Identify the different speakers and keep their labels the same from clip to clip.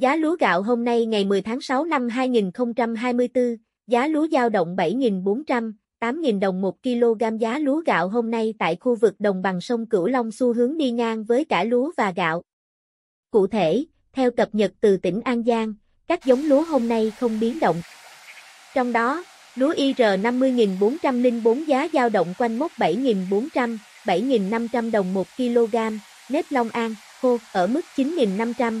Speaker 1: Giá lúa gạo hôm nay ngày 10 tháng 6 năm 2024, giá lúa giao động 7.400, 8.000 đồng 1 kg giá lúa gạo hôm nay tại khu vực đồng bằng sông Cửu Long xu hướng đi ngang với cả lúa và gạo. Cụ thể, theo cập nhật từ tỉnh An Giang, các giống lúa hôm nay không biến động. Trong đó, lúa IR 50.404 giá giao động quanh mốc 7.400, 7.500 đồng 1 kg, nếp Long An, khô ở mức 9.500,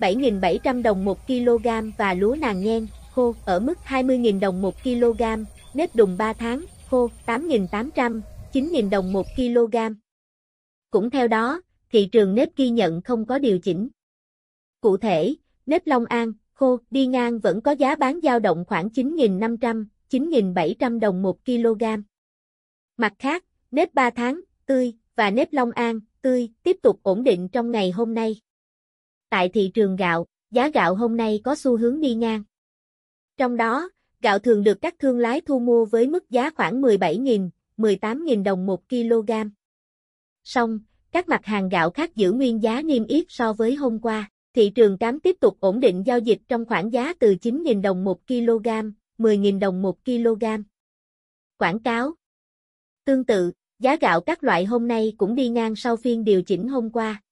Speaker 1: 7.700 đồng 1 kg và lúa nàng nhen, khô ở mức 20.000 đồng 1 kg, nếp đùng 3 tháng, khô 8.800, 9.000 đồng 1 kg. Cũng theo đó, thị trường nếp ghi nhận không có điều chỉnh. Cụ thể, nếp Long An, khô, đi ngang vẫn có giá bán dao động khoảng 9.500, 9.700 đồng 1 kg. Mặt khác, nếp 3 tháng, tươi, và nếp Long An, tươi, tiếp tục ổn định trong ngày hôm nay tại thị trường gạo, giá gạo hôm nay có xu hướng đi ngang. Trong đó, gạo thường được các thương lái thu mua với mức giá khoảng 17.000, 18.000 đồng 1 kg. Song, các mặt hàng gạo khác giữ nguyên giá niêm yết so với hôm qua. Thị trường cám tiếp tục ổn định giao dịch trong khoảng giá từ 9.000 đồng 1 kg, 10.000 đồng 1 kg. Quảng cáo Tương tự, giá gạo các loại hôm nay cũng đi ngang sau phiên điều chỉnh hôm qua.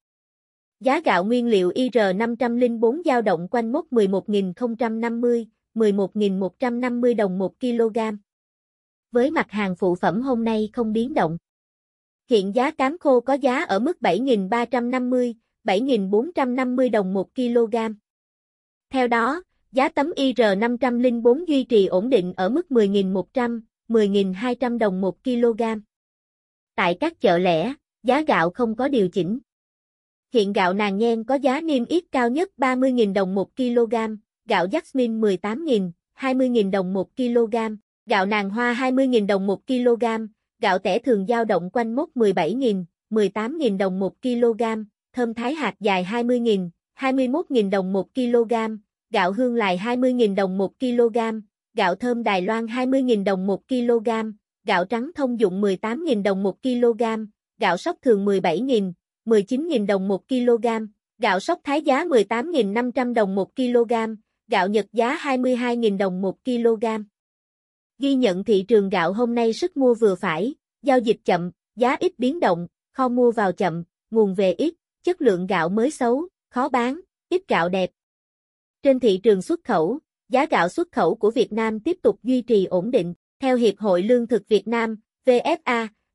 Speaker 1: Giá gạo nguyên liệu IR504 dao động quanh mốc 11.050, 11.150 đồng 1 kg. Với mặt hàng phụ phẩm hôm nay không biến động. Hiện giá cám khô có giá ở mức 7.350, 7.450 đồng 1 kg. Theo đó, giá tấm IR504 duy trì ổn định ở mức 10.100, 10.200 đồng 1 kg. Tại các chợ lẻ, giá gạo không có điều chỉnh hiện gạo nàng nhen có giá niêm yết cao nhất 30.000 đồng 1 kg, gạo jasmine 18.000, 20.000 đồng 1 kg, gạo nàng hoa 20.000 đồng 1 kg, gạo tẻ thường dao động quanh mốc 17.000, 18.000 đồng 1 kg, thơm thái hạt dài 20.000, 21.000 đồng 1 kg, gạo hương lài 20.000 đồng 1 kg, gạo thơm Đài Loan 20.000 đồng 1 kg, gạo trắng thông dụng 18.000 đồng 1 kg, gạo sóc thường 17.000, 19.000 đồng 1 kg, gạo sóc thái giá 18.500 đồng 1 kg, gạo nhật giá 22.000 đồng 1 kg. Ghi nhận thị trường gạo hôm nay sức mua vừa phải, giao dịch chậm, giá ít biến động, kho mua vào chậm, nguồn về ít, chất lượng gạo mới xấu, khó bán, ít gạo đẹp. Trên thị trường xuất khẩu, giá gạo xuất khẩu của Việt Nam tiếp tục duy trì ổn định, theo Hiệp hội Lương thực Việt Nam, VFA,